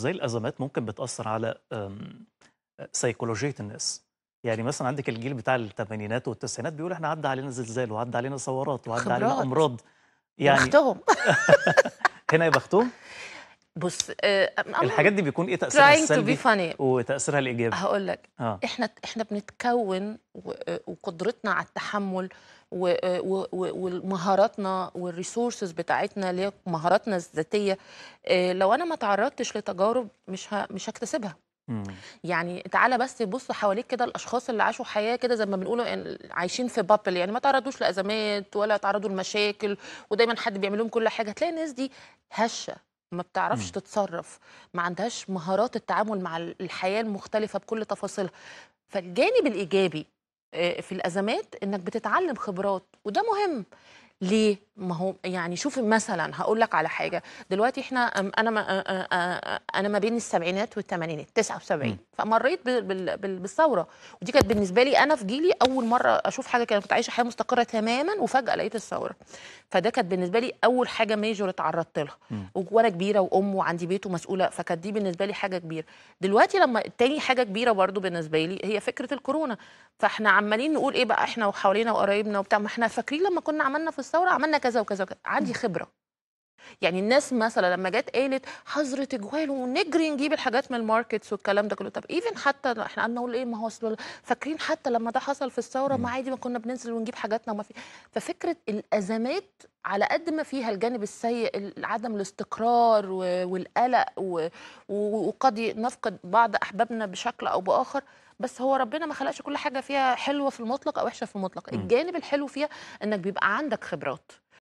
ازاي الازمات ممكن بتاثر على سيكولوجيه الناس يعني مثلا عندك الجيل بتاع الثمانينات والتسعينات بيقول احنا عدى علينا زلزال وعدى علينا ثورات وعدى علينا امراض يعني بختهم هنا يبختهم بص آه الحاجات دي بيكون ايه تاثيرها السلبي وتاثيرها الايجابي هقول لك آه. احنا احنا بنتكون آه، وقدرتنا على التحمل ومهاراتنا آه، والريسورسز بتاعتنا اللي هي مهاراتنا الذاتيه آه، لو انا ما تعرضتش لتجارب مش مش هكتسبها يعني تعالى بس بص حواليك كده الاشخاص اللي عاشوا حياه كده زي ما بنقولوا يعني عايشين في بابل يعني ما تعرضوش لازمات ولا تعرضوا لمشاكل ودايما حد بيعمل لهم كل حاجه تلاقي الناس دي هشه ما بتعرفش م. تتصرف ما عندهاش مهارات التعامل مع الحياة المختلفة بكل تفاصيلها فالجانب الإيجابي آه، في الأزمات إنك بتتعلم خبرات وده مهم ليه ما هو يعني شوف مثلا هقول لك على حاجه دلوقتي احنا انا ما انا ما بين السبعينات والثمانينات 79 فمريت بالثوره ودي كانت بالنسبه لي انا في جيلي اول مره اشوف حاجه كانت كنت عايشه حياه مستقره تماما وفجاه لقيت الثوره فده كانت بالنسبه لي اول حاجه ميجور اتعرضت لها وانا كبيره وام وعندي بيت ومسؤوله فكانت دي بالنسبه لي حاجه كبيره دلوقتي لما تاني حاجه كبيره برضو بالنسبه لي هي فكره الكورونا فاحنا عمالين نقول ايه بقى احنا وحوالينا وقرايبنا وبتاع ما احنا فاكرين لما كنا عملنا في الثوره عملنا كذا وكذا وكذا عندي خبره يعني الناس مثلا لما جت قالت حظر تجوال ونجري نجيب الحاجات من الماركتس والكلام ده كله طب ايفن حتى احنا قعدنا نقول ايه ما هو فاكرين حتى لما ده حصل في الثوره ما عادي ما كنا بننزل ونجيب حاجاتنا وما في ففكره الازمات على قد ما فيها الجانب السيء عدم الاستقرار والقلق وقد نفقد بعض احبابنا بشكل او باخر بس هو ربنا ما خلقش كل حاجه فيها حلوه في المطلق او وحشه في المطلق الجانب الحلو فيها انك بيبقى عندك خبرات